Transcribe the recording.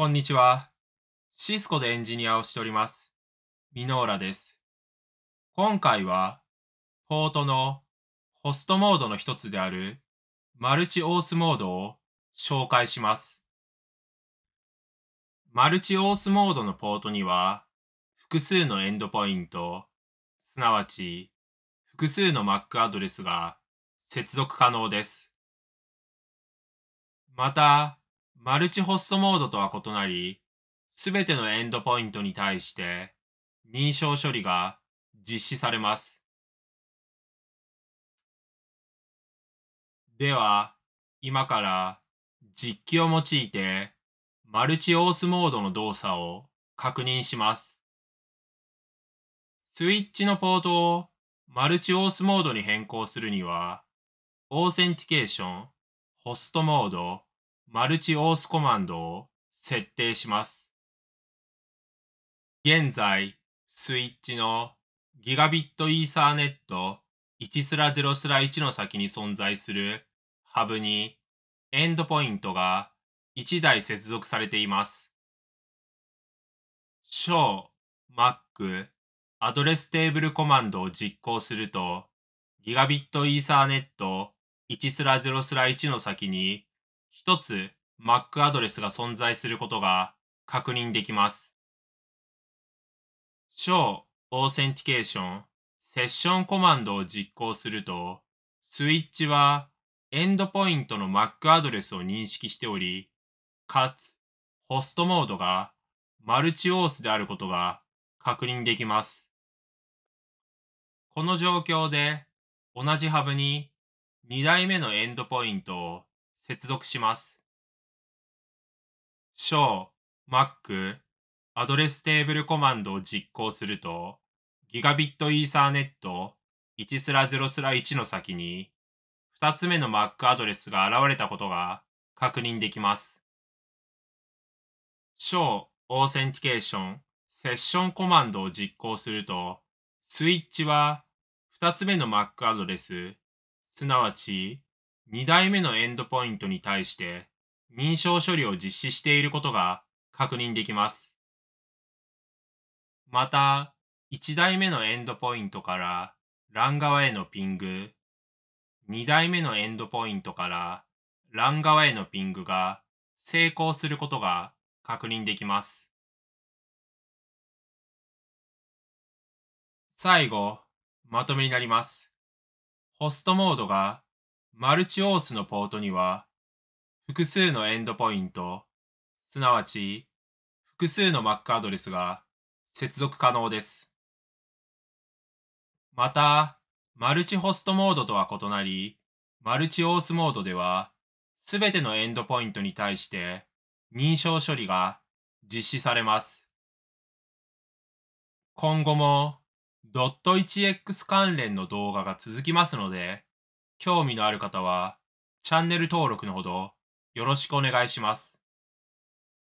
こんにちは。シスコでエンジニアをしております。ミノーラです。今回は、ポートのホストモードの一つであるマルチオースモードを紹介します。マルチオースモードのポートには、複数のエンドポイント、すなわち複数の Mac アドレスが接続可能です。また、マルチホストモードとは異なり、すべてのエンドポイントに対して認証処理が実施されます。では、今から実機を用いてマルチオースモードの動作を確認します。スイッチのポートをマルチオースモードに変更するには、オーセンティケーション、ホストモード、マルチオースコマンドを設定します。現在、スイッチのギガビットイーサーネット1スラ0スラ1の先に存在するハブにエンドポイントが1台接続されています。小、Mac、アドレステーブルコマンドを実行すると、ギガビットイーサーネット1スラ0スラ1の先に一つ Mac アドレスが存在することが確認できます。小オーセンティケーションセッションコマンドを実行すると、スイッチはエンドポイントの Mac アドレスを認識しており、かつホストモードがマルチオースであることが確認できます。この状況で同じハブに2台目のエンドポイントを接続します。小、Mac、アドレステーブルコマンドを実行すると、ギガビットイーサーネット1スラ0スラ1の先に、2つ目の Mac アドレスが現れたことが確認できます。小、オーセンティケーション、セッションコマンドを実行すると、スイッチは2つ目の Mac アドレス、すなわち2台目のエンドポイントに対して認証処理を実施していることが確認できます。また、1台目のエンドポイントから LAN 側へのピング、2台目のエンドポイントから LAN 側へのピングが成功することが確認できます。最後、まとめになります。ホストモードがマルチオースのポートには、複数のエンドポイント、すなわち複数の Mac アドレスが接続可能です。また、マルチホストモードとは異なり、マルチオースモードでは、すべてのエンドポイントに対して認証処理が実施されます。今後も .1x 関連の動画が続きますので、興味のある方は、チャンネル登録のほどよろしくお願いします。